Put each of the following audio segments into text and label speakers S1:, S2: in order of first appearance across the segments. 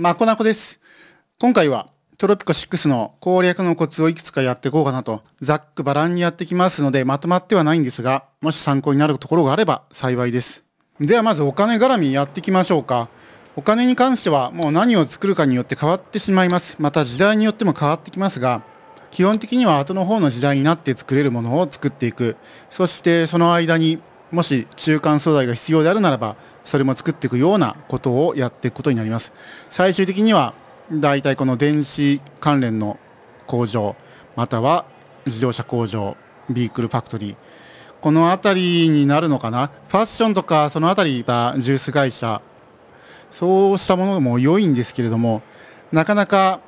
S1: まこなこです。今回はトロピコ6の攻略のコツをいくつかやっていこうかなと、ざっくばらんにやってきますので、まとまってはないんですが、もし参考になるところがあれば幸いです。ではまずお金絡みやっていきましょうか。お金に関してはもう何を作るかによって変わってしまいます。また時代によっても変わってきますが、基本的には後の方の時代になって作れるものを作っていく。そしてその間にもし中間素材が必要であるならばそれも作っていくようなことをやっていくことになります最終的には大体この電子関連の工場または自動車工場ビークルファクトリーこの辺りになるのかなファッションとかその辺りはジュース会社そうしたものも良いんですけれどもなかなか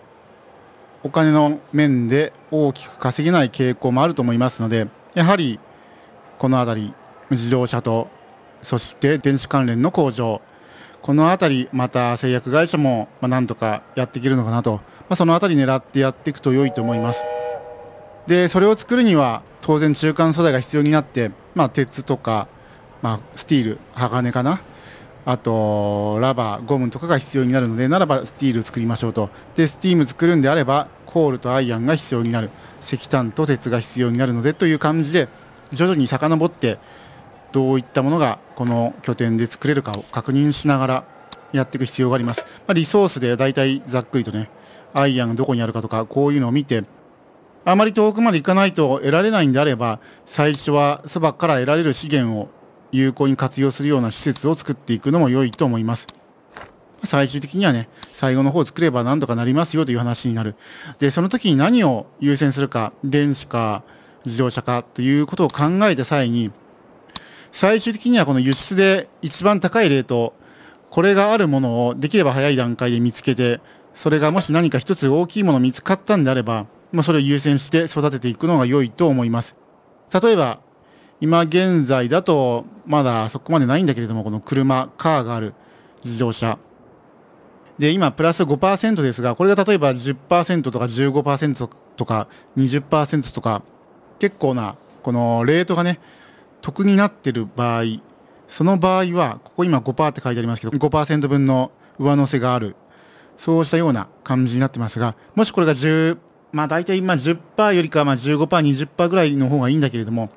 S1: お金の面で大きく稼げない傾向もあると思いますのでやはりこの辺り自動車とそして電子関連の工場この辺りまた製薬会社もなんとかやっていけるのかなと、まあ、その辺り狙ってやっていくと良いと思いますでそれを作るには当然中間素材が必要になって、まあ、鉄とか、まあ、スティール鋼かなあとラバーゴムとかが必要になるのでならばスティール作りましょうとでスティーム作るんであればコールとアイアンが必要になる石炭と鉄が必要になるのでという感じで徐々に遡ってどういったものがこの拠点で作れるかを確認しながらやっていく必要があります。まあ、リソースでだいたいざっくりとね、アイアンどこにあるかとか、こういうのを見て、あまり遠くまで行かないと得られないんであれば、最初はそばから得られる資源を有効に活用するような施設を作っていくのも良いと思います。最終的にはね、最後の方を作れば何とかなりますよという話になる。で、その時に何を優先するか、電子か自動車かということを考えた際に、最終的にはこの輸出で一番高いレート、これがあるものをできれば早い段階で見つけて、それがもし何か一つ大きいもの見つかったんであれば、まあ、それを優先して育てていくのが良いと思います。例えば、今現在だと、まだそこまでないんだけれども、この車、カーがある自動車。で、今、プラス5%ですが、これが例えば10%とか15%とか20%とか、結構な、このレートがね、得になってる場合その場合はここ今5%って書いてありますけど5%分の上乗せがあるそうしたような感じになってますがもしこれが10まあ大体今10%よりかまあ 15%20% ぐらいの方がいいんだけれども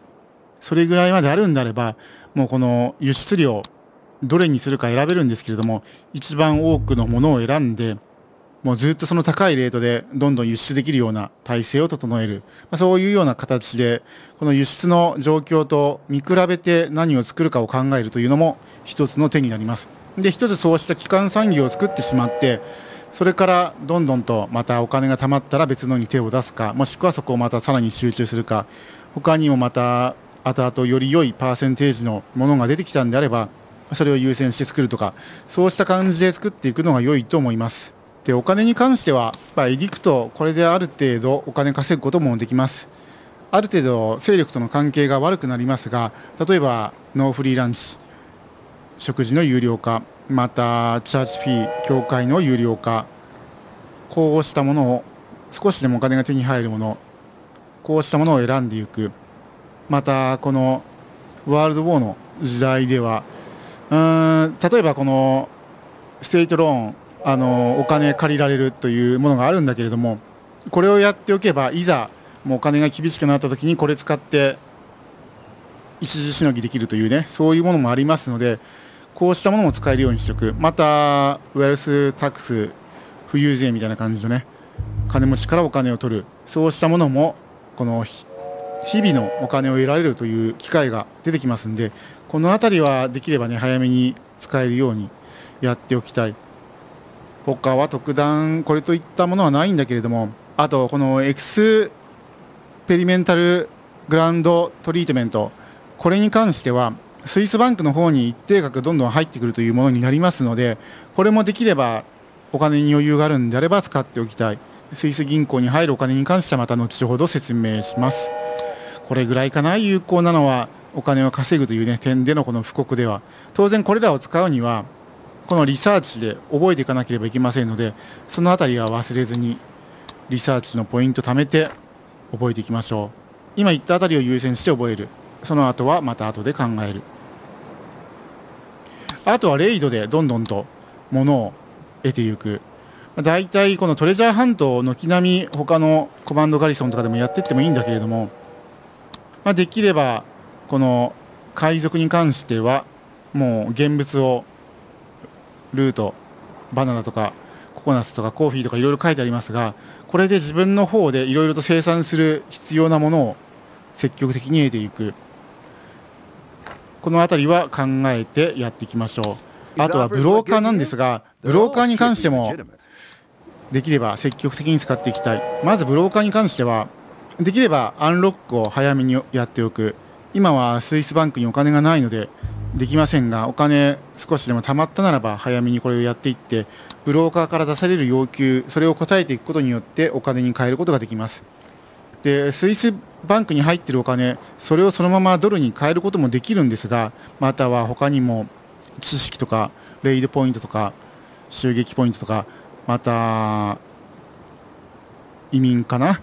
S1: それぐらいまであるんであればもうこの輸出量どれにするか選べるんですけれども一番多くのものを選んでもうずっとその高いレートでどんどん輸出できるような体制を整える、まあ、そういうような形でこの輸出の状況と見比べて何を作るかを考えるというのも一つの手になりますで一つそうした基幹産業を作ってしまってそれからどんどんとまたお金が貯まったら別のに手を出すかもしくはそこをまたさらに集中するか他にもまた後々より良いパーセンテージのものが出てきたんであればそれを優先して作るとかそうした感じで作っていくのが良いと思います。でお金に関しては、まあ、エディクこれである程度お金稼ぐこともできますある程度勢力との関係が悪くなりますが例えばノーフリーランチ食事の有料化またチャージフィー教会の有料化こうしたものを少しでもお金が手に入るものこうしたものを選んでいくまたこのワールドウォーの時代ではうん例えばこのステートローンあのお金借りられるというものがあるんだけれどもこれをやっておけばいざもうお金が厳しくなった時にこれ使って一時しのぎできるというねそういうものもありますのでこうしたものも使えるようにしておくまたウェルスタックス富裕税みたいな感じのね金持ちからお金を取るそうしたものもこの日々のお金を得られるという機会が出てきますんでこの辺りはできればね早めに使えるようにやっておきたい他は特段これといったものはないんだけれどもあとこのエクスペリメンタルグランドトリートメントこれに関してはスイスバンクの方に一定額どんどん入ってくるというものになりますのでこれもできればお金に余裕があるんであれば使っておきたいスイス銀行に入るお金に関してはまた後ほど説明しますこれぐらいかな有効なのはお金を稼ぐという、ね、点でのこの布告では当然これらを使うにはこのリサーチで覚えていかなければいけませんのでその辺りは忘れずにリサーチのポイント貯めて覚えていきましょう今言った辺りを優先して覚えるその後はまた後で考えるあとはレイドでどんどんとものを得ていく大体このトレジャーハントを軒並み他のコマンドガリソンとかでもやってってもいいんだけれども、まあ、できればこの海賊に関してはもう現物をルートバナナとかココナッツとかコーヒーとかいろいろ書いてありますがこれで自分の方でいろいろと生産する必要なものを積極的に得ていくこの辺りは考えてやっていきましょうあとはブローカーなんですがブローカーに関してもできれば積極的に使っていきたいまずブローカーに関してはできればアンロックを早めにやっておく今はスイスバンクにお金がないのでできませんがお金少しでも貯まったならば早めにこれをやっていってブローカーから出される要求それを答えていくことによってお金に変えることができますでスイスバンクに入っているお金それをそのままドルに変えることもできるんですがまたは他にも知識とかレイドポイントとか襲撃ポイントとかまた移民かな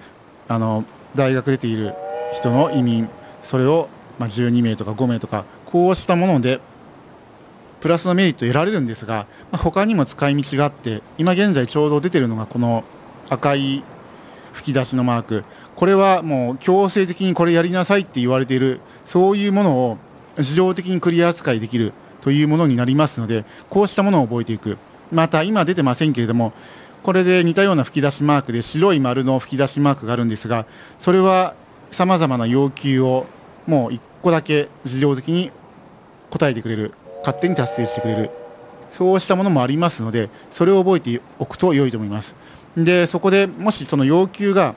S1: あの大学出ている人の移民それをま12名とか5名とかこうしたものでプラスのメリット得られるんですが、まあ、他にも使い道があって今現在ちょうど出てるのがこの赤い吹き出しのマークこれはもう強制的にこれやりなさいって言われているそういうものを自動的にクリア扱いできるというものになりますのでこうしたものを覚えていくまた今出てませんけれどもこれで似たような吹き出しマークで白い丸の吹き出しマークがあるんですがそれはさまざまな要求をもう1個だけ自動的に答えてくれる勝手に達成してくれるそうしたものもありますのでそれを覚えておくと良いと思いますでそこでもしその要求が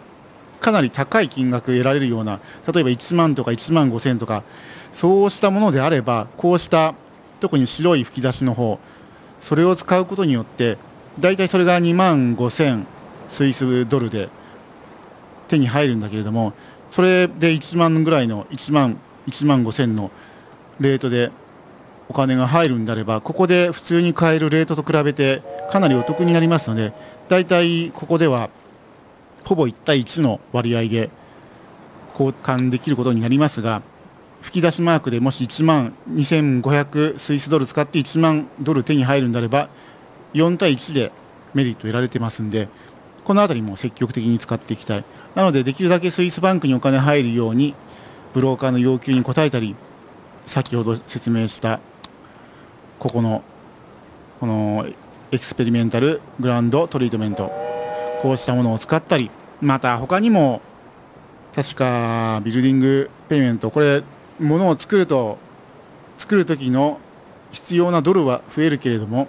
S1: かなり高い金額得られるような例えば1万とか1万5000とかそうしたものであればこうした特に白い吹き出しの方それを使うことによって大体それが2万5000スイスドルで手に入るんだけれどもそれで1万ぐらいの1万1万5000のレートでお金が入るんであればここで普通に買えるレートと比べてかなりお得になりますのでだいたいここではほぼ1対1の割合で交換できることになりますが吹き出しマークでもし1万2500スイスドル使って1万ドル手に入るんであれば4対1でメリット得られてますんでこの辺りも積極的に使っていきたいなのでできるだけスイスバンクにお金入るようにブローカーの要求に応えたり先ほど説明したここのこのエクスペリメンタルグランドトリートメントこうしたものを使ったりまた他にも確かビルディングペイメントこれ物を作ると作る時の必要なドルは増えるけれども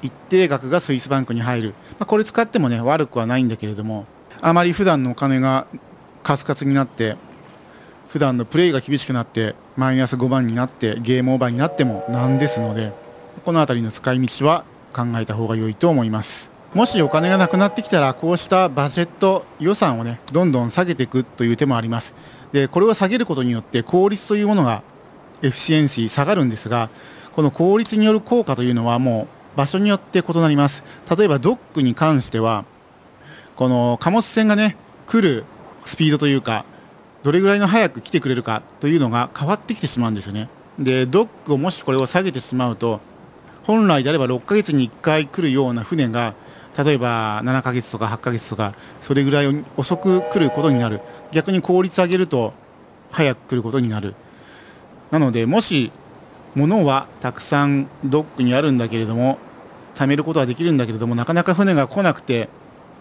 S1: 一定額がスイスバンクに入る、まあ、これ使ってもね悪くはないんだけれどもあまり普段のお金がカツカツになって普段のプレーが厳しくなってマイナス5番になってゲームオーバーになってもなんですのでこの辺りの使い道は考えた方が良いと思いますもしお金がなくなってきたらこうしたバジェット予算をねどんどん下げていくという手もありますでこれを下げることによって効率というものがエフィシエンシー下がるんですがこの効率による効果というのはもう場所によって異なります例えばドックに関してはこの貨物船がね来るスピードというかどれぐらいの早く来てくれるかというのが変わってきてしまうんですよね。でドックをもしこれを下げてしまうと本来であれば6ヶ月に1回来るような船が例えば7ヶ月とか8ヶ月とかそれぐらい遅く来ることになる逆に効率上げると早く来ることになるなのでもし物はたくさんドックにあるんだけれども貯めることはできるんだけれどもなかなか船が来なくて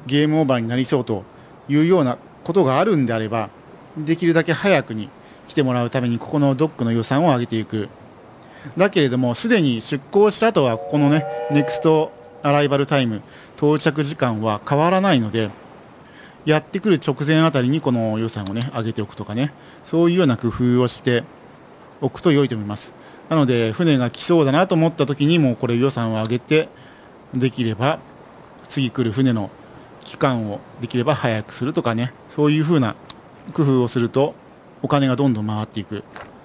S1: ゲームオーバーになりそうというようなことがあるんであればできるだけ早くに来てもらうためにここのドックの予算を上げていくだけれどもすでに出港した後はここのねネクストアライバルタイム到着時間は変わらないのでやってくる直前あたりにこの予算をね上げておくとかねそういうような工夫をしておくと良いと思いますなので船が来そうだなと思った時にもうこれ予算を上げてできれば次来る船の期間をできれば早くするとかねそういうふうな工夫をするとお金がどんどん回っていく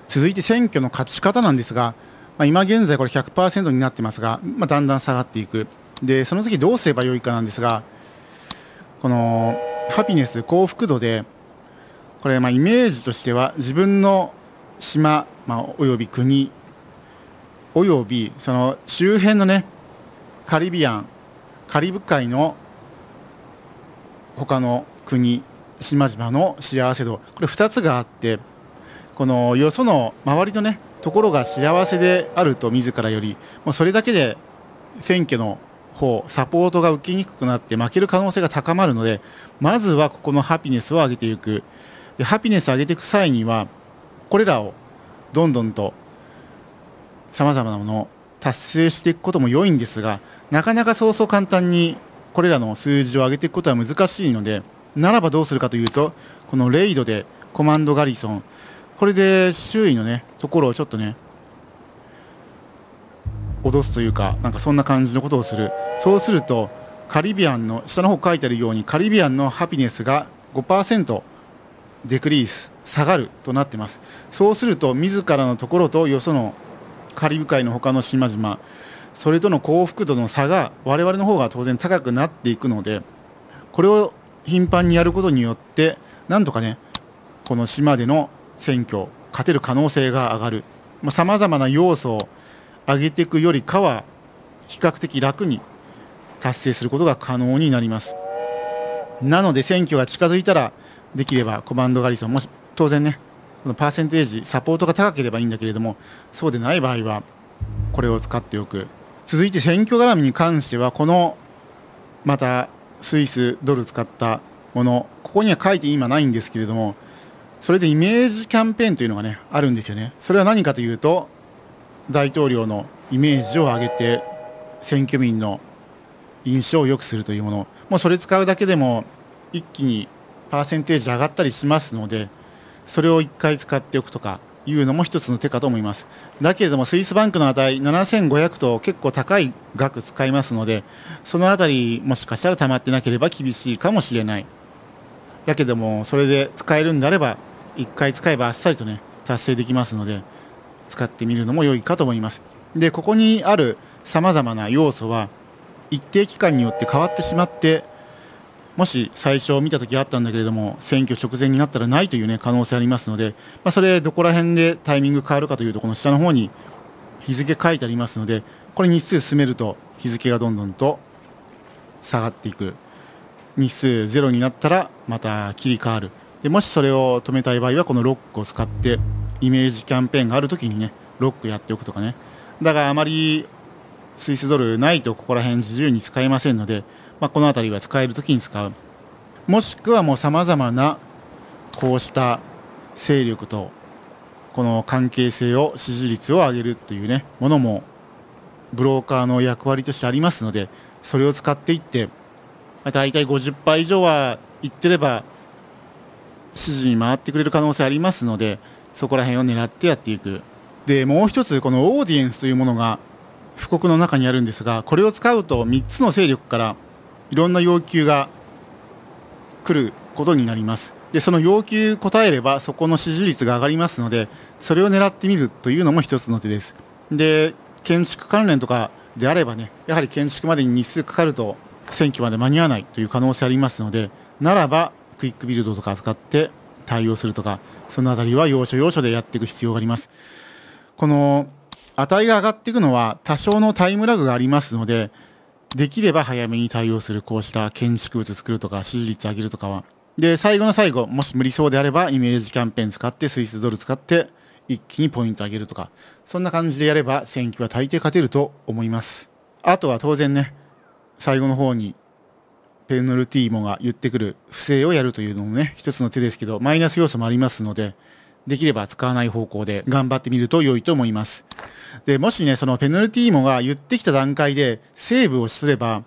S1: 続いて選挙の勝ち方なんですが、まあ、今現在これ100%になってますが、まあ、だんだん下がっていくでその時どうすればよいかなんですがこのハピネス幸福度でこれまあイメージとしては自分の島、まあ、および国およびその周辺のねカリビアンカリブ海の他の国島々の幸せ度これ2つがあってこのよその周りのねところが幸せであると自らよりもうそれだけで選挙の方サポートが受けにくくなって負ける可能性が高まるのでまずはここのハピネスを上げていくでハピネスを上げていく際にはこれらをどんどんとさまざまなものを達成していくことも良いんですがなかなかそうそう簡単にこれらの数字を上げていくことは難しいので。ならばどうするかというとこのレイドでコマンドガリソンこれで周囲のねところをちょっとね脅すというかなんかそんな感じのことをするそうするとカリビアンの下の方書いてあるようにカリビアンのハピネスが5%デクリース下がるとなってますそうすると自らのところとよそのカリブ海の他の島々それとの幸福度の差が我々の方が当然高くなっていくのでこれを頻繁にやることによってなんとかねこの島での選挙勝てる可能性が上がるさまざ、まな要素を上げていくよりかは比較的楽に達成することが可能になりますなので選挙が近づいたらできればコマンドガリソンも当然ねこのパーセンテージサポートが高ければいいんだけれどもそうでない場合はこれを使っておく続いて選挙絡みに関してはこのまたスイスドル使ったものここには書いて今ないんですけれどもそれでイメージキャンペーンというのがねあるんですよねそれは何かというと大統領のイメージを上げて選挙民の印象を良くするというものもうそれ使うだけでも一気にパーセンテージ上がったりしますのでそれを1回使っておくとかいうのも一つの手かと思いますだけれどもスイスバンクの値7500と結構高い額使いますのでその辺りもしかしたら溜まってなければ厳しいかもしれないだけどもそれで使えるんであれば1回使えばあっさりとね達成できますので使ってみるのも良いかと思いますでここにあるさまざまな要素は一定期間によって変わってしまってもし最初見た時あったんだけれども選挙直前になったらないという、ね、可能性ありますので、まあ、それどこら辺でタイミング変わるかというとこの下の方に日付書いてありますのでこれ日数進めると日付がどんどんと下がっていく日数0になったらまた切り替わるでもしそれを止めたい場合はこのロックを使ってイメージキャンペーンがある時にねロックやっておくとかねだがあまりスイスドルないとここら辺自由に使えませんのでまあ、この辺りは使える時に使うもしくはもうさまざまなこうした勢力とこの関係性を支持率を上げるというねものもブローカーの役割としてありますのでそれを使っていって大体50%以上はいってれば支持に回ってくれる可能性ありますのでそこら辺を狙ってやっていくでもう一つこのオーディエンスというものが布告の中にあるんですがこれを使うと3つの勢力からいろんな要求が来ることになります。でその要求答えればそこの支持率が上がりますのでそれを狙ってみるというのも一つの手です。で建築関連とかであればねやはり建築までに日数かかると選挙まで間に合わないという可能性ありますのでならばクイックビルドとか使って対応するとかその辺りは要所要所でやっていく必要があります。この値が上がっていくのは多少のタイムラグがありますのでできれば早めに対応する、こうした建築物作るとか、支持率上げるとかは。で、最後の最後、もし無理そうであれば、イメージキャンペーン使って、スイスドル使って、一気にポイント上げるとか、そんな感じでやれば、選挙は大抵勝てると思います。あとは当然ね、最後の方に、ペノルティーモが言ってくる不正をやるというのもね、一つの手ですけど、マイナス要素もありますので、できれば使わない方向で頑張ってみると良いと思います。で、もしね、そのペナルティーモが言ってきた段階でセーブをすれば、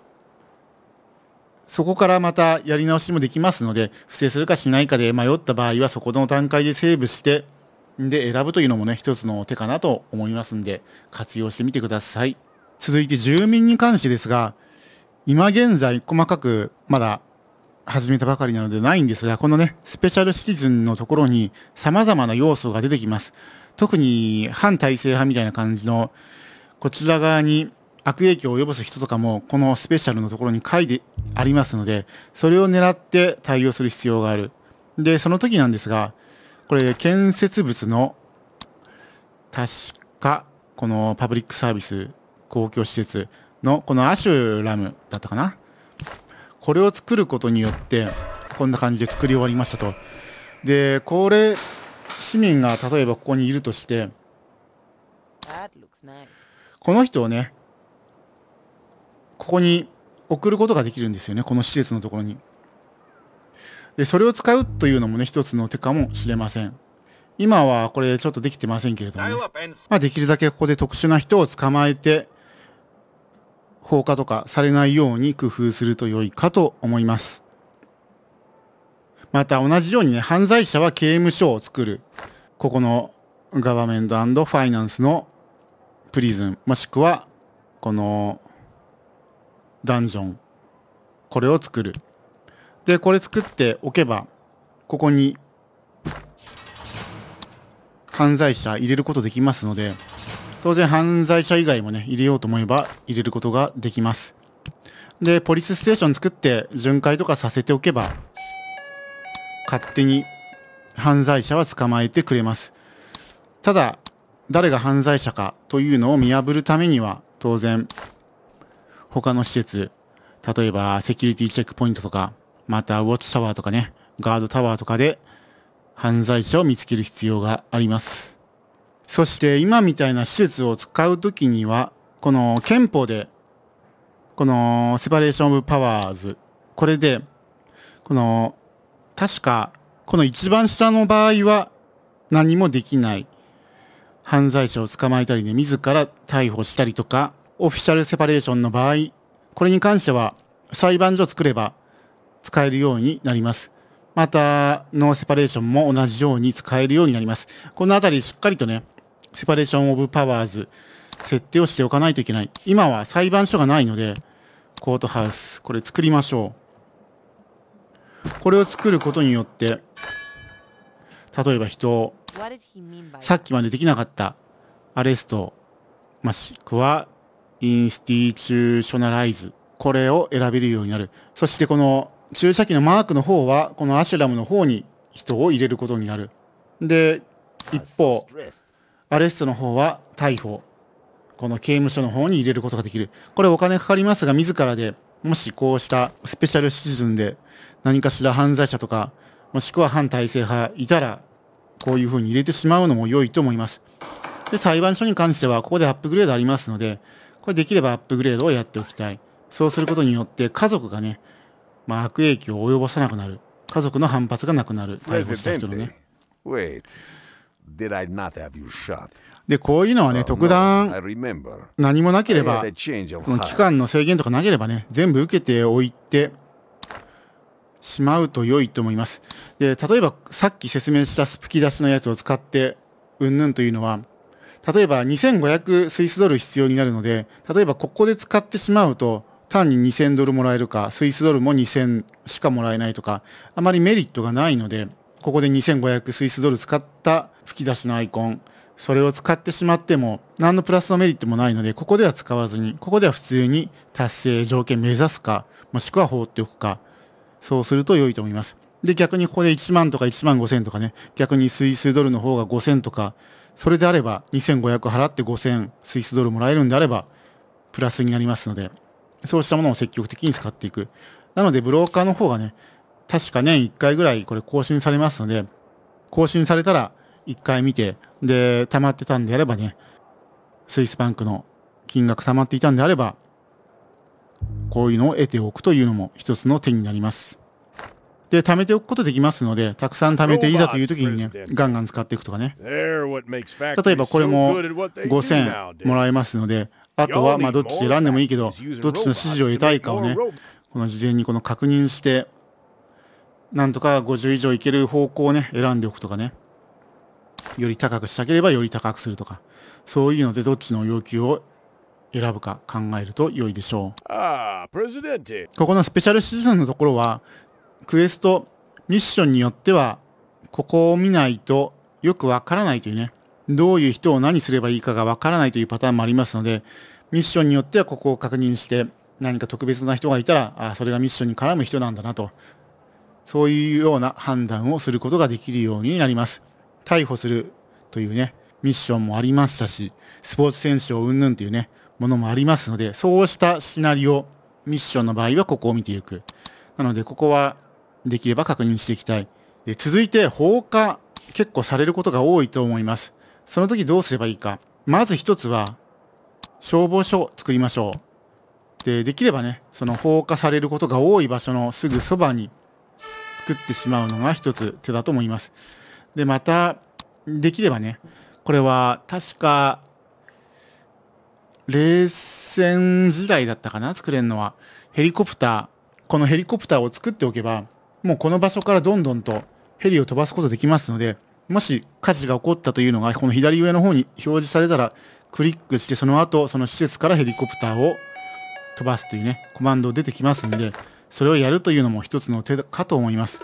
S1: そこからまたやり直しもできますので、不正するかしないかで迷った場合は、そこの段階でセーブして、で、選ぶというのもね、一つの手かなと思いますんで、活用してみてください。続いて住民に関してですが、今現在細かくまだ始めたばかりなのでないんですが、このね、スペシャルシーズンのところに様々な要素が出てきます。特に反体制派みたいな感じの、こちら側に悪影響を及ぼす人とかも、このスペシャルのところに書いてありますので、それを狙って対応する必要がある。で、その時なんですが、これ、建設物の、確か、このパブリックサービス、公共施設の、このアシュラムだったかなこれを作ることによってこんな感じで作り終わりましたとでこれ市民が例えばここにいるとしてこの人をねここに送ることができるんですよねこの施設のところにでそれを使うというのもね一つの手かもしれません今はこれちょっとできてませんけれども、ね、まあ、できるだけここで特殊な人を捕まえて放火とかされないように工夫すると良いかと思います。また同じようにね、犯罪者は刑務所を作る。ここのガバメントファイナンスのプリズン、もしくはこのダンジョン。これを作る。で、これ作っておけば、ここに犯罪者入れることできますので、当然犯罪者以外もね、入れようと思えば入れることができます。で、ポリスステーション作って巡回とかさせておけば、勝手に犯罪者は捕まえてくれます。ただ、誰が犯罪者かというのを見破るためには、当然、他の施設、例えばセキュリティチェックポイントとか、またウォッチタワーとかね、ガードタワーとかで犯罪者を見つける必要があります。そして今みたいな施設を使うときには、この憲法で、このセパレーション・オブ・パワーズ、これで、この、確か、この一番下の場合は何もできない。犯罪者を捕まえたりね、自ら逮捕したりとか、オフィシャルセパレーションの場合、これに関しては裁判所を作れば使えるようになります。また、ノーセパレーションも同じように使えるようになります。このあたりしっかりとね、セパレーション・オブ・パワーズ設定をしておかないといけない。今は裁判所がないので、コートハウス、これ作りましょう。これを作ることによって、例えば人を、さっきまでできなかったアレスト、もしくはインスティチューショナライズ、これを選べるようになる。そしてこの注射器のマークの方は、このアシュラムの方に人を入れることになる。で、一方、アレストの方は逮捕、この刑務所の方に入れることができる。これお金かかりますが、自らで、もしこうしたスペシャルシチズンで何かしら犯罪者とか、もしくは反体制派いたら、こういうふうに入れてしまうのも良いと思います。で、裁判所に関しては、ここでアップグレードありますので、これできればアップグレードをやっておきたい。そうすることによって、家族がね、まあ、悪影響を及ぼさなくなる。家族の反発がなくなる。逮捕した人のね。Did I not have you shot? でこういうのはね特段何もなければその期間の制限とかなければね全部受けておいてしまうと良いと思いますで例えばさっき説明した吹き出しのやつを使ってうんぬんというのは例えば2500スイスドル必要になるので例えばここで使ってしまうと単に2000ドルもらえるかスイスドルも2000しかもらえないとかあまりメリットがないのでここで2500スイスドル使った吹き出しのアイコンそれを使ってしまっても何のプラスのメリットもないのでここでは使わずにここでは普通に達成条件目指すかもしくは放っておくかそうすると良いと思いますで逆にここで1万とか1万5000とかね逆にスイスドルの方が5000とかそれであれば2500払って5000スイスドルもらえるんであればプラスになりますのでそうしたものを積極的に使っていくなのでブローカーの方がね確か年1回ぐらいこれ更新されますので、更新されたら1回見て、で、溜まってたんであればね、スイスバンクの金額溜まっていたんであれば、こういうのを得ておくというのも一つの手になります。で、貯めておくことできますので、たくさん貯めていざという時にね、ガンガン使っていくとかね。例えばこれも5000もらえますので、あとはまどっちで選んでもいいけど、どっちの指示を得たいかをね、この事前にこの確認してなんとか50以上いける方向をね、選んでおくとかね。より高くしたければより高くするとか。そういうのでどっちの要求を選ぶか考えると良いでしょう。ああ、ここのスペシャルシーズンのところは、クエスト、ミッションによっては、ここを見ないとよくわからないというね、どういう人を何すればいいかがわからないというパターンもありますので、ミッションによってはここを確認して、何か特別な人がいたら、あそれがミッションに絡む人なんだなと、そういうような判断をすることができるようになります。逮捕するというね、ミッションもありましたし、スポーツ選手を云々というね、ものもありますので、そうしたシナリオ、ミッションの場合はここを見ていく。なので、ここはできれば確認していきたい。で続いて、放火、結構されることが多いと思います。その時どうすればいいか。まず一つは、消防署を作りましょう。で、できればね、その放火されることが多い場所のすぐそばに、作ってしまうのが一つ手だと思います。で、また、できればね、これは確か、冷戦時代だったかな、作れるのは。ヘリコプター、このヘリコプターを作っておけば、もうこの場所からどんどんとヘリを飛ばすことできますので、もし火事が起こったというのが、この左上の方に表示されたら、クリックして、その後、その施設からヘリコプターを飛ばすというね、コマンド出てきますんで、それをやるというのも一つの手かと思います。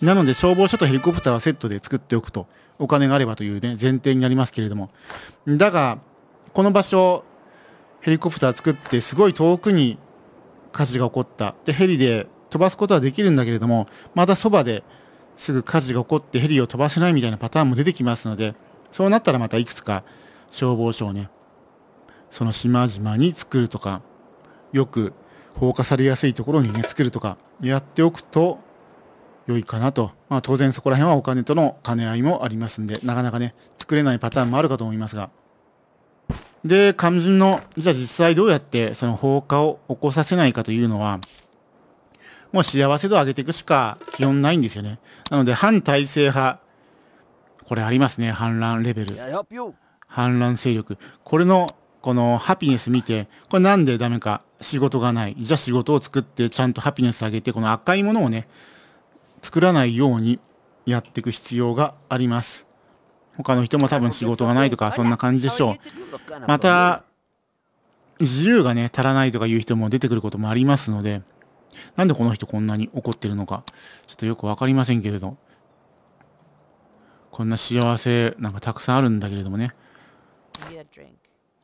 S1: なので消防署とヘリコプターはセットで作っておくと、お金があればというね、前提になりますけれども。だが、この場所、ヘリコプター作ってすごい遠くに火事が起こった。で、ヘリで飛ばすことはできるんだけれども、またそばですぐ火事が起こってヘリを飛ばせないみたいなパターンも出てきますので、そうなったらまたいくつか消防署をね、その島々に作るとか、よく放火されやすいところにね作るとかやっておくと良いかなと。まあ当然そこら辺はお金との兼ね合いもありますんで、なかなかね、作れないパターンもあるかと思いますが。で、肝心の、じゃあ実際どうやってその放火を起こさせないかというのは、もう幸せ度を上げていくしか基本ないんですよね。なので反体制派、これありますね、反乱レベル。反乱勢力。これのこのハピネス見て、これなんでダメか、仕事がない。じゃあ仕事を作って、ちゃんとハピネス上げて、この赤いものをね、作らないようにやっていく必要があります。他の人も多分仕事がないとか、そんな感じでしょう。また、自由がね、足らないとかいう人も出てくることもありますので、なんでこの人こんなに怒ってるのか、ちょっとよくわかりませんけれど、こんな幸せなんかたくさんあるんだけれどもね。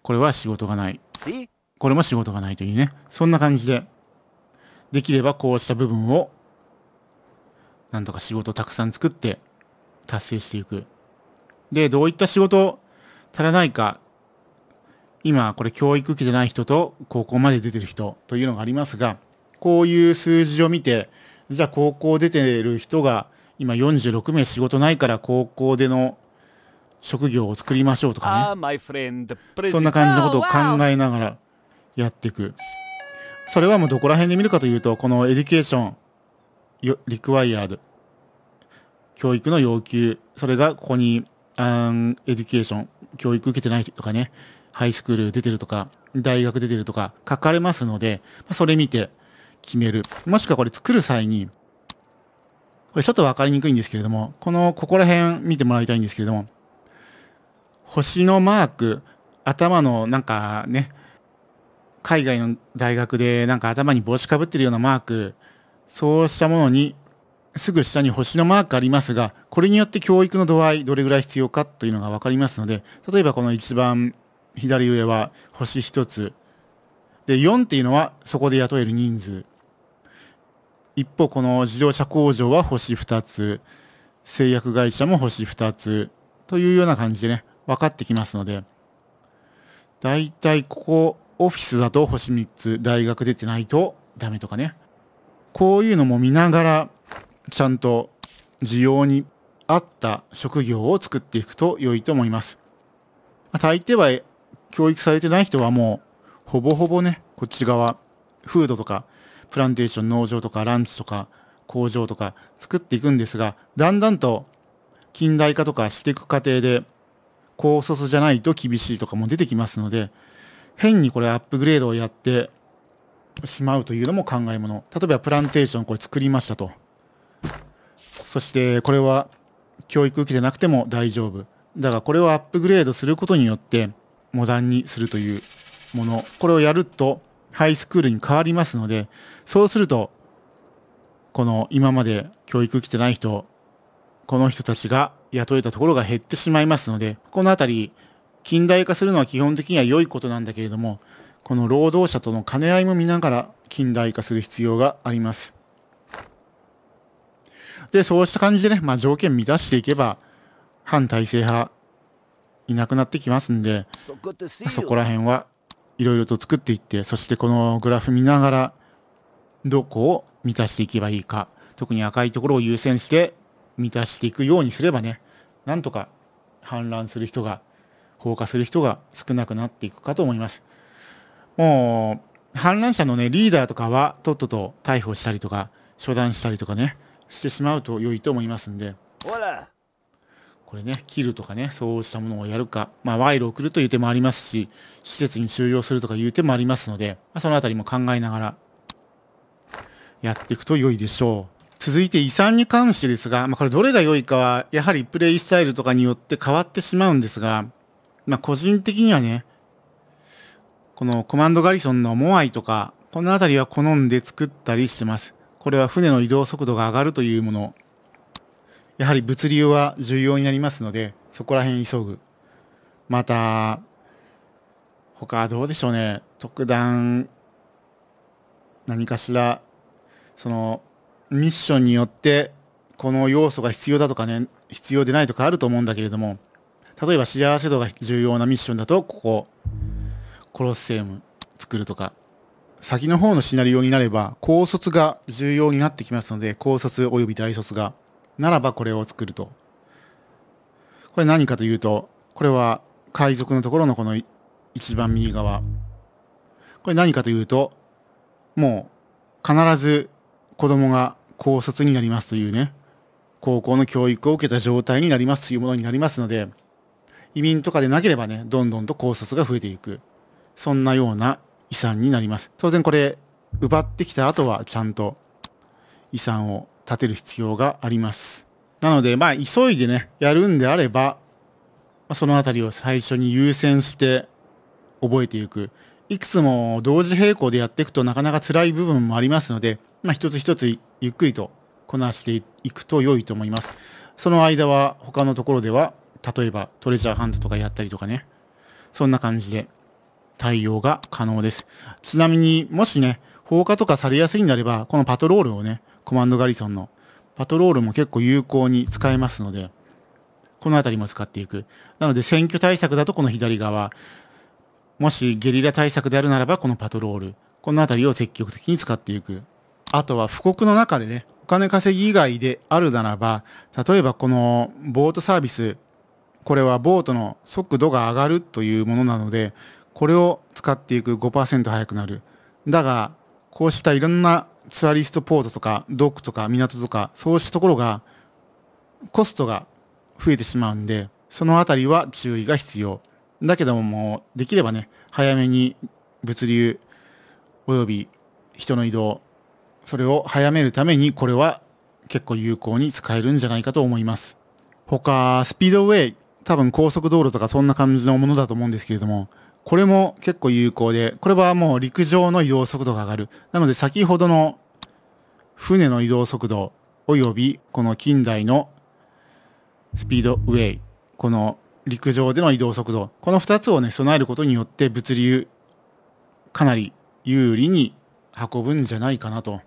S1: これは仕事がない。これも仕事がないというね。そんな感じで、できればこうした部分を、なんとか仕事をたくさん作って、達成していく。で、どういった仕事足らないか、今これ教育期でない人と高校まで出てる人というのがありますが、こういう数字を見て、じゃあ高校出てる人が今46名仕事ないから高校での職業を作りましょうとかねそんな感じのことを考えながらやっていくそれはもうどこら辺で見るかというとこのエデュケーションリクワイアード教育の要求それがここにアンエデュケーション教育受けてないとかねハイスクール出てるとか大学出てるとか書かれますのでそれ見て決めるもしくはこれ作る際にこれちょっと分かりにくいんですけれどもこのここら辺見てもらいたいんですけれども星のマーク、頭のなんかね、海外の大学でなんか頭に帽子かぶってるようなマーク、そうしたものに、すぐ下に星のマークありますが、これによって教育の度合い、どれぐらい必要かというのがわかりますので、例えばこの一番左上は星1つ。で、4っていうのはそこで雇える人数。一方、この自動車工場は星2つ。製薬会社も星2つ。というような感じでね、分かってきますので、だいたいここ、オフィスだと星3つ、大学出てないとダメとかね。こういうのも見ながら、ちゃんと需要に合った職業を作っていくと良いと思います。ま大抵は教育されてない人はもう、ほぼほぼね、こっち側、フードとか、プランテーション、農場とか、ランチとか、工場とか作っていくんですが、だんだんと近代化とかしていく過程で、高卒じゃないと厳しいとかも出てきますので、変にこれアップグレードをやってしまうというのも考えもの。例えばプランテーションこれ作りましたと。そしてこれは教育受けてなくても大丈夫。だがこれをアップグレードすることによってモダンにするというもの。これをやるとハイスクールに変わりますので、そうすると、この今まで教育受けてない人、この人たちが雇えたところが減ってしまいますので、このあたり、近代化するのは基本的には良いことなんだけれども、この労働者との兼ね合いも見ながら近代化する必要があります。で、そうした感じでね、まあ、条件満たしていけば、反体制派いなくなってきますんで、そこら辺はいろいろと作っていって、そしてこのグラフ見ながら、どこを満たしていけばいいか、特に赤いところを優先して満たしていくようにすればね、なんとか氾濫する人が、放火する人が少なくなっていくかと思います。もう、氾濫者のね、リーダーとかは、とっとと逮捕したりとか、処断したりとかね、してしまうと良いと思いますんで。これね、切るとかね、そうしたものをやるか、まあ、賄賂を送るという手もありますし、施設に収容するとかいう手もありますので、まあ、そのあたりも考えながら、やっていくと良いでしょう。続いて遺産に関してですが、まあ、これどれが良いかは、やはりプレイスタイルとかによって変わってしまうんですが、まあ、個人的にはね、このコマンドガリソンのモアイとか、この辺りは好んで作ったりしてます。これは船の移動速度が上がるというもの。やはり物流は重要になりますので、そこら辺急ぐ。また、他どうでしょうね。特段、何かしら、その、ミッションによってこの要素が必要だとかね必要でないとかあると思うんだけれども例えば幸せ度が重要なミッションだとここコロッセウム作るとか先の方のシナリオになれば高卒が重要になってきますので高卒及び大卒がならばこれを作るとこれ何かというとこれは海賊のところのこの一番右側これ何かというともう必ず子供が高卒になりますというね、高校の教育を受けた状態になりますというものになりますので、移民とかでなければね、どんどんと高卒が増えていく。そんなような遺産になります。当然これ、奪ってきた後はちゃんと遺産を立てる必要があります。なので、まあ、急いでね、やるんであれば、そのあたりを最初に優先して覚えていく。いくつも同時並行でやっていくとなかなか辛い部分もありますので、まあ、一つ一つゆっくりとこなしていくと良いと思います。その間は他のところでは、例えばトレジャーハントとかやったりとかね、そんな感じで対応が可能です。ちなみにもしね、放火とかされやすいんであれば、このパトロールをね、コマンドガリソンのパトロールも結構有効に使えますので、この辺りも使っていく。なので選挙対策だとこの左側、もしゲリラ対策であるならばこのパトロール、この辺りを積極的に使っていく。あとは布告の中でね、お金稼ぎ以外であるならば、例えばこのボートサービス、これはボートの速度が上がるというものなので、これを使っていく5%速くなる。だが、こうしたいろんなツアリストポートとか、ドックとか港とか、そうしたところが、コストが増えてしまうんで、そのあたりは注意が必要。だけどももう、できればね、早めに物流、および人の移動、それを早めるためにこれは結構有効に使えるんじゃないかと思います。他、スピードウェイ、多分高速道路とかそんな感じのものだと思うんですけれども、これも結構有効で、これはもう陸上の移動速度が上がる。なので先ほどの船の移動速度及びこの近代のスピードウェイ、この陸上での移動速度、この2つをね、備えることによって物流、かなり有利に運ぶんじゃないかなと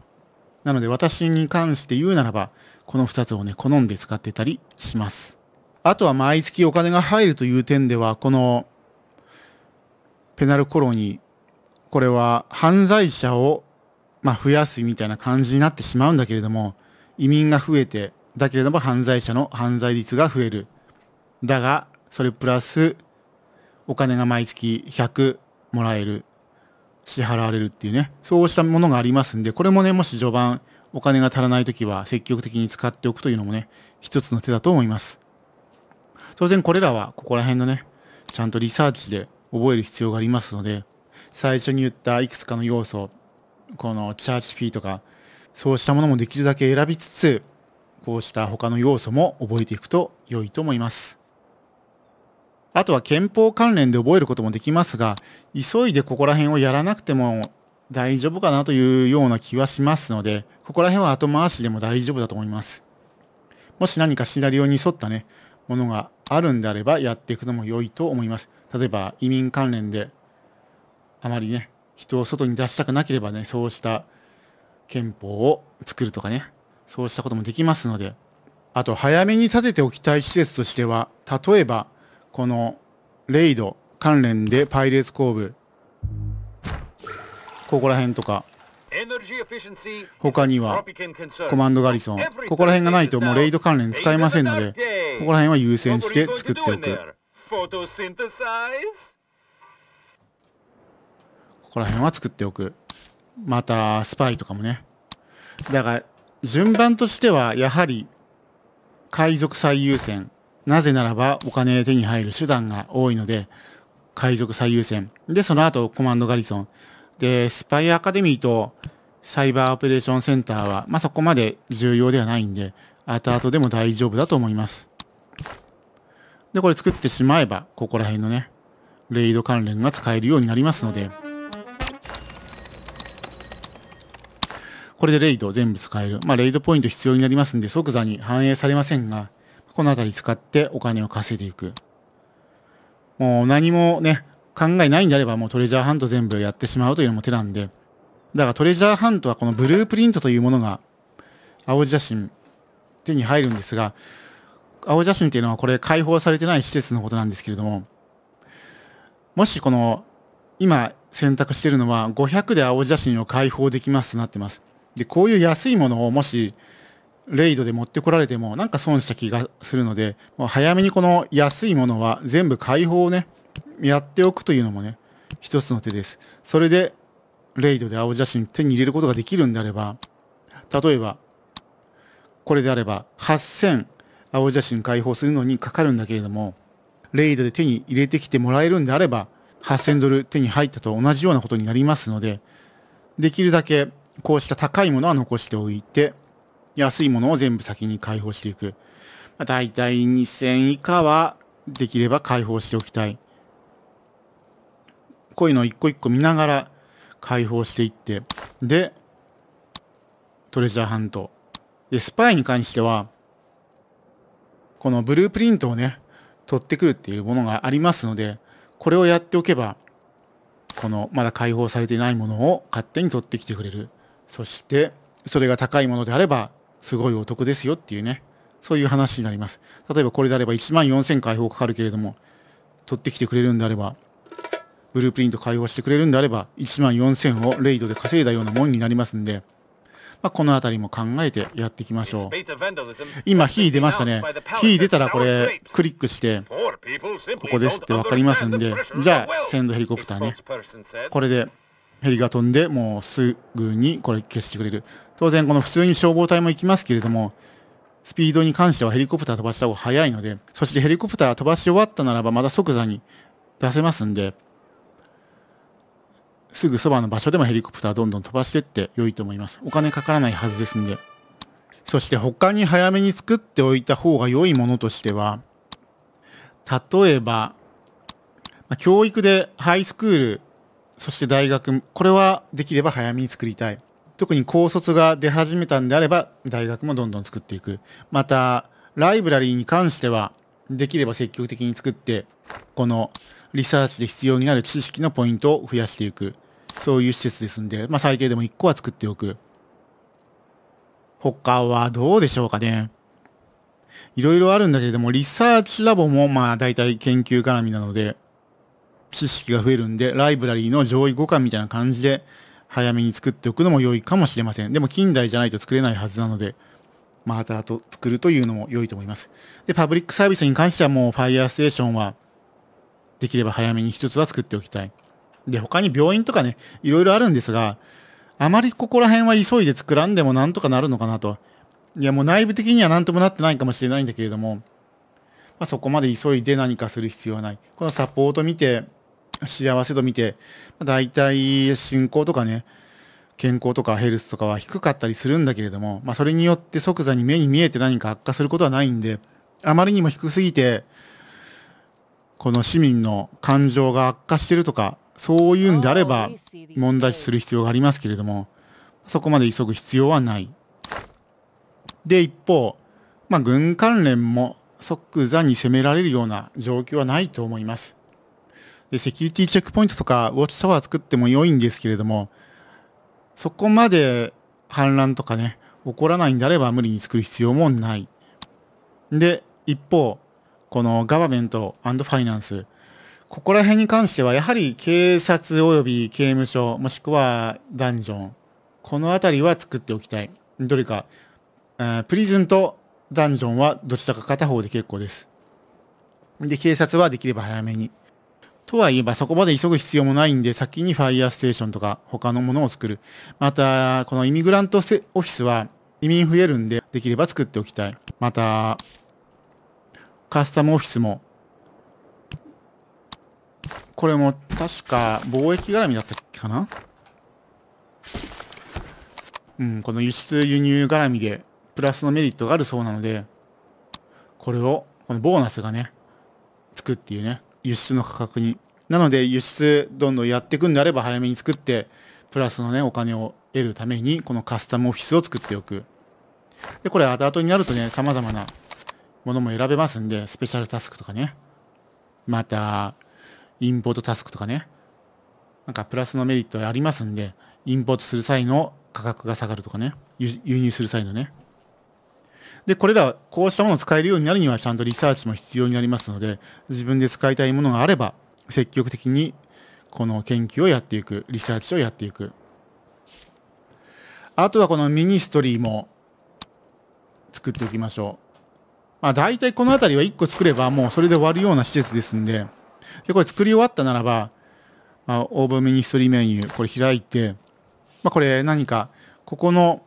S1: なので私に関して言うならば、この2つをね、好んで使ってたりします。あとは毎月お金が入るという点では、このペナルコロニー、これは犯罪者をまあ増やすみたいな感じになってしまうんだけれども、移民が増えて、だけれども犯罪者の犯罪率が増える。だが、それプラスお金が毎月100もらえる。支払われるっていうね、そうしたものがありますんで、これもね、もし序盤お金が足らないときは積極的に使っておくというのもね、一つの手だと思います。当然これらはここら辺のね、ちゃんとリサーチで覚える必要がありますので、最初に言ったいくつかの要素、このチャージフィーとか、そうしたものもできるだけ選びつつ、こうした他の要素も覚えていくと良いと思います。あとは憲法関連で覚えることもできますが、急いでここら辺をやらなくても大丈夫かなというような気はしますので、ここら辺は後回しでも大丈夫だと思います。もし何かシナリオに沿ったね、ものがあるんであればやっていくのも良いと思います。例えば移民関連であまりね、人を外に出したくなければね、そうした憲法を作るとかね、そうしたこともできますので、あと早めに建てておきたい施設としては、例えばこのレイド関連でパイレーツ後部ここら辺とか他にはコマンドガリソンここら辺がないともうレイド関連使えませんのでここら辺は優先して作っておくここら辺は作っておくまたスパイとかもねだから順番としてはやはり海賊最優先なぜならばお金手に入る手段が多いので、海賊最優先。で、その後コマンドガリソン。で、スパイアカデミーとサイバーオペレーションセンターは、まあ、そこまで重要ではないんで、後々でも大丈夫だと思います。で、これ作ってしまえば、ここら辺のね、レイド関連が使えるようになりますので、これでレイド全部使える。まあ、レイドポイント必要になりますんで、即座に反映されませんが、この辺り使ってお金を稼いでいく。もう何もね、考えないんであればもうトレジャーハント全部やってしまうというのも手なんで、だからトレジャーハントはこのブループリントというものが、青写真、手に入るんですが、青写真っていうのはこれ解放されてない施設のことなんですけれども、もしこの、今選択してるのは500で青写真を解放できますとなってます。で、こういう安いものをもしレイドで持ってこられてもなんか損した気がするので、早めにこの安いものは全部解放をね、やっておくというのもね、一つの手です。それで、レイドで青写真手に入れることができるんであれば、例えば、これであれば8000青写真解放するのにかかるんだけれども、レイドで手に入れてきてもらえるんであれば、8000ドル手に入ったと同じようなことになりますので、できるだけこうした高いものは残しておいて、安いものを全部先に解放していく。まあ、大体2000以下はできれば解放しておきたい。こういうのを一個一個見ながら解放していって、で、トレジャーハント。で、スパイに関しては、このブループリントをね、取ってくるっていうものがありますので、これをやっておけば、このまだ解放されていないものを勝手に取ってきてくれる。そして、それが高いものであれば、すごいお得ですよっていうね、そういう話になります。例えばこれであれば1万4000解放かかるけれども、取ってきてくれるんであれば、ブループリント解放してくれるんであれば、1万4000をレイドで稼いだようなもんになりますんで、まあ、この辺りも考えてやっていきましょう。今、火出ましたね。火出たらこれ、クリックして、ここですって分かりますんで、じゃあ、センドヘリコプターね。これで、ヘリが飛んで、もうすぐにこれ消してくれる。当然この普通に消防隊も行きますけれども、スピードに関してはヘリコプター飛ばした方が早いので、そしてヘリコプター飛ばし終わったならばまだ即座に出せますんで、すぐそばの場所でもヘリコプターどんどん飛ばしてって良いと思います。お金かからないはずですんで。そして他に早めに作っておいた方が良いものとしては、例えば、教育でハイスクール、そして大学、これはできれば早めに作りたい。特に高卒が出始めたんであれば大学もどんどん作っていくまたライブラリーに関してはできれば積極的に作ってこのリサーチで必要になる知識のポイントを増やしていくそういう施設ですんで、まあ、最低でも1個は作っておく他はどうでしょうかねいろいろあるんだけれどもリサーチラボもまあ大体研究絡みなので知識が増えるんでライブラリーの上位互換みたいな感じで早めに作っておくのも良いかもしれません。でも近代じゃないと作れないはずなので、また後作るというのも良いと思います。で、パブリックサービスに関してはもうファイヤーステーションはできれば早めに一つは作っておきたい。で、他に病院とかね、いろいろあるんですが、あまりここら辺は急いで作らんでもなんとかなるのかなと。いや、もう内部的には何ともなってないかもしれないんだけれども、まあ、そこまで急いで何かする必要はない。このサポート見て、幸せ度見て、大体信仰とかね、健康とかヘルスとかは低かったりするんだけれども、まあ、それによって即座に目に見えて何か悪化することはないんで、あまりにも低すぎて、この市民の感情が悪化してるとか、そういうんであれば問題視する必要がありますけれども、そこまで急ぐ必要はない。で、一方、まあ、軍関連も即座に攻められるような状況はないと思います。でセキュリティチェックポイントとかウォッチタワー作っても良いんですけれどもそこまで反乱とかね起こらないんであれば無理に作る必要もない。で一方このガバメントファイナンスここら辺に関してはやはり警察及び刑務所もしくはダンジョンこの辺りは作っておきたいどれか、えー、プリズンとダンジョンはどちらか片方で結構ですで警察はできれば早めにとはいえばそこまで急ぐ必要もないんで、先にファイヤーステーションとか他のものを作る。また、このイミグラントオフィスは移民増えるんで、できれば作っておきたい。また、カスタムオフィスも、これも確か貿易絡みだったっけかなうん、この輸出輸入絡みでプラスのメリットがあるそうなので、これを、このボーナスがね、つくっていうね。輸出の価格に。なので輸出どんどんやっていくんであれば早めに作って、プラスのね、お金を得るために、このカスタムオフィスを作っておく。で、これ後々になるとね、様々なものも選べますんで、スペシャルタスクとかね。また、インポートタスクとかね。なんかプラスのメリットありますんで、インポートする際の価格が下がるとかね。輸入する際のね。で、これら、こうしたものを使えるようになるには、ちゃんとリサーチも必要になりますので、自分で使いたいものがあれば、積極的にこの研究をやっていく、リサーチをやっていく。あとはこのミニストリーも作っておきましょう。まあ大体この辺りは1個作ればもうそれで終わるような施設ですんで、で、これ作り終わったならば、まあ、オーブンミニストリーメニュー、これ開いて、まあこれ何か、ここの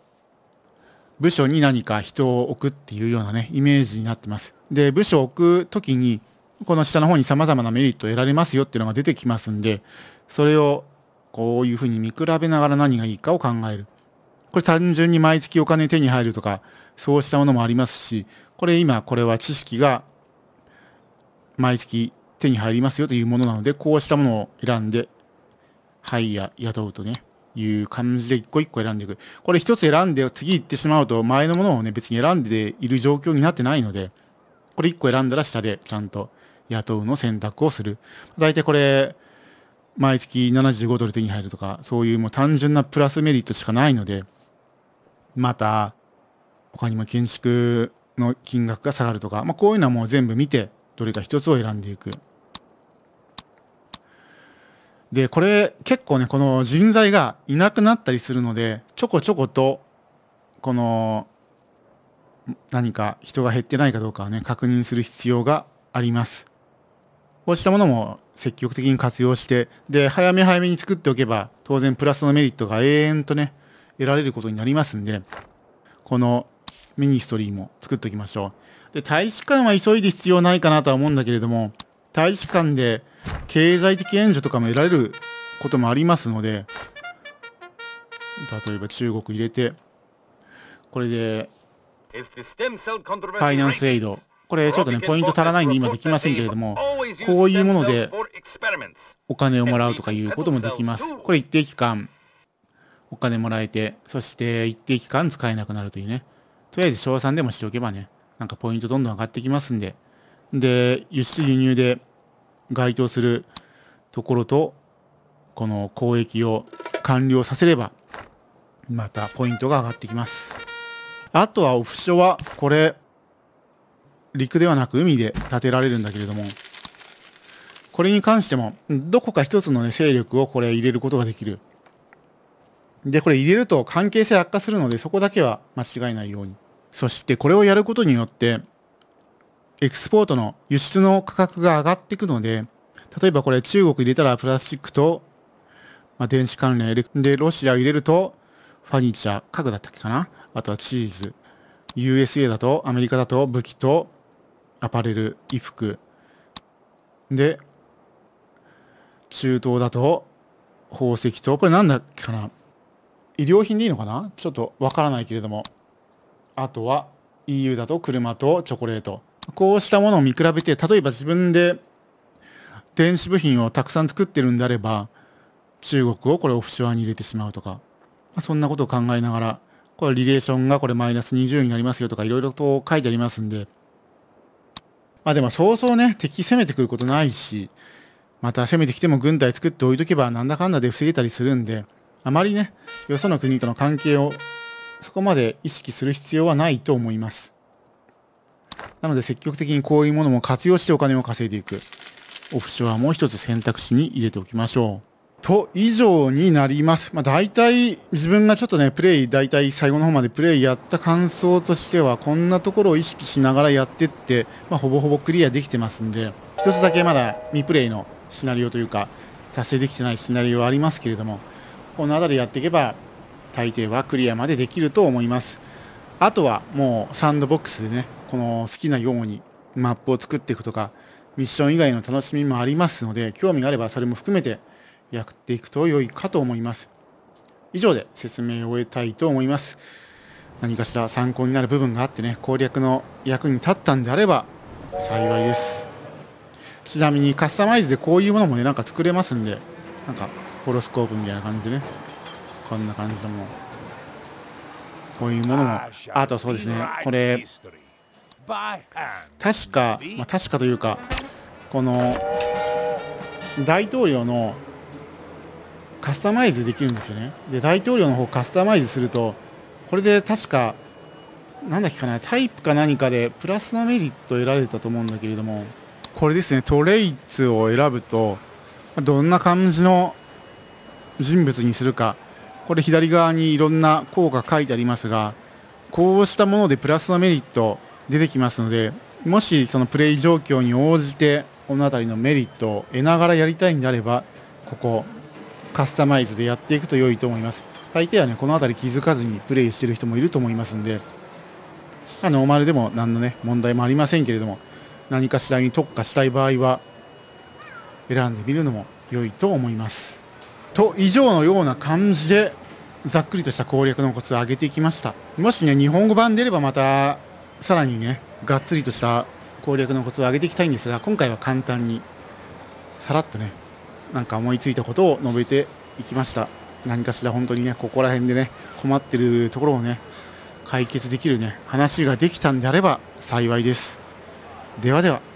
S1: 部署に何か人を置くっていうようなね、イメージになってます。で、部署を置くときに、この下の方に様々なメリットを得られますよっていうのが出てきますんで、それをこういうふうに見比べながら何がいいかを考える。これ単純に毎月お金手に入るとか、そうしたものもありますし、これ今、これは知識が毎月手に入りますよというものなので、こうしたものを選んで、はいや、雇うとね、いう感じで一個一個選んでいく。これ一つ選んで次行ってしまうと前のものをね別に選んでいる状況になってないので、これ一個選んだら下でちゃんと雇うの選択をする。大体これ、毎月75ドル手に入るとか、そういうもう単純なプラスメリットしかないので、また、他にも建築の金額が下がるとか、まあ、こういうのはもう全部見て、どれか一つを選んでいく。で、これ結構ね、この人材がいなくなったりするので、ちょこちょこと、この、何か人が減ってないかどうかはね、確認する必要があります。こうしたものも積極的に活用して、で、早め早めに作っておけば、当然プラスのメリットが永遠とね、得られることになりますんで、このミニストリーも作っておきましょう。で、大使館は急いで必要ないかなとは思うんだけれども、大使館で、経済的援助とかも得られることもありますので例えば中国入れてこれでファイナンスエイドこれちょっとねポイント足らないんで今できませんけれどもこういうものでお金をもらうとかいうこともできますこれ一定期間お金もらえてそして一定期間使えなくなるというねとりあえず賞賛でもしておけばねなんかポイントどんどん上がってきますんでで輸出輸入で該当するところとこの交易を完了させればまたポイントが上がってきますあとはオフショはこれ陸ではなく海で建てられるんだけれどもこれに関してもどこか一つの、ね、勢力をこれ入れることができるでこれ入れると関係性悪化するのでそこだけは間違えないようにそしてこれをやることによってエクスポートの輸出の価格が上がっていくので、例えばこれ中国入れたらプラスチックと、まあ、電子関連で、ロシア入れるとファニチャー、家具だったっけかなあとはチーズ。USA だと、アメリカだと武器とアパレル、衣服。で、中東だと宝石と、これなんだっけかな医療品でいいのかなちょっとわからないけれども。あとは EU だと車とチョコレート。こうしたものを見比べて例えば自分で電子部品をたくさん作ってるんであれば中国をこれオフショアに入れてしまうとかそんなことを考えながらこれリレーションがこれマイナス20になりますよとかいろいろと書いてありますんでまあでもそうそうね敵攻めてくることないしまた攻めてきても軍隊作っておいとけばなんだかんだで防げたりするんであまりねよその国との関係をそこまで意識する必要はないと思います。なので積極的にこういうものも活用してお金を稼いでいく。オフショアも一つ選択肢に入れておきましょう。と以上になります。まあ、大体自分がちょっとね、プレイ、大体最後の方までプレイやった感想としては、こんなところを意識しながらやってって、まあ、ほぼほぼクリアできてますんで、一つだけまだ未プレイのシナリオというか、達成できてないシナリオはありますけれども、この辺りやっていけば、大抵はクリアまでできると思います。あとはもうサンドボックスでね、この好きなようにマップを作っていくとか、ミッション以外の楽しみもありますので、興味があればそれも含めてやっていくと良いかと思います。以上で説明を終えたいと思います。何かしら参考になる部分があってね、攻略の役に立ったんであれば幸いです。ちなみにカスタマイズでこういうものもね、なんか作れますんで、なんかホロスコープみたいな感じでね、こんな感じのもこういうものも、あとそうですね、これ、確か、まあ、確かというかこの大統領のカスタマイズできるんですよねで大統領の方カスタマイズするとこれで確かなんだっけかなタイプか何かでプラスのメリットを得られたと思うんだけれどもこれですねトレイツを選ぶとどんな感じの人物にするかこれ左側にいろんな効果書いてありますがこうしたものでプラスのメリット出てきますのでもしそのプレイ状況に応じてこの辺りのメリットを得ながらやりたいんであればここカスタマイズでやっていくと良いと思います大抵はねこの辺り気づかずにプレイしてる人もいると思いますんでノーマルでも何のね問題もありませんけれども何かしらに特化したい場合は選んでみるのも良いと思いますと以上のような感じでざっくりとした攻略のコツを上げていきましたもしね日本語版出ればまたさらにねがっつりとした攻略のコツを上げていきたいんですが今回は簡単にさらっとねなんか思いついたことを述べていきました何かしら本当にねここら辺でね困ってるところをね解決できるね話ができたんであれば幸いですではでは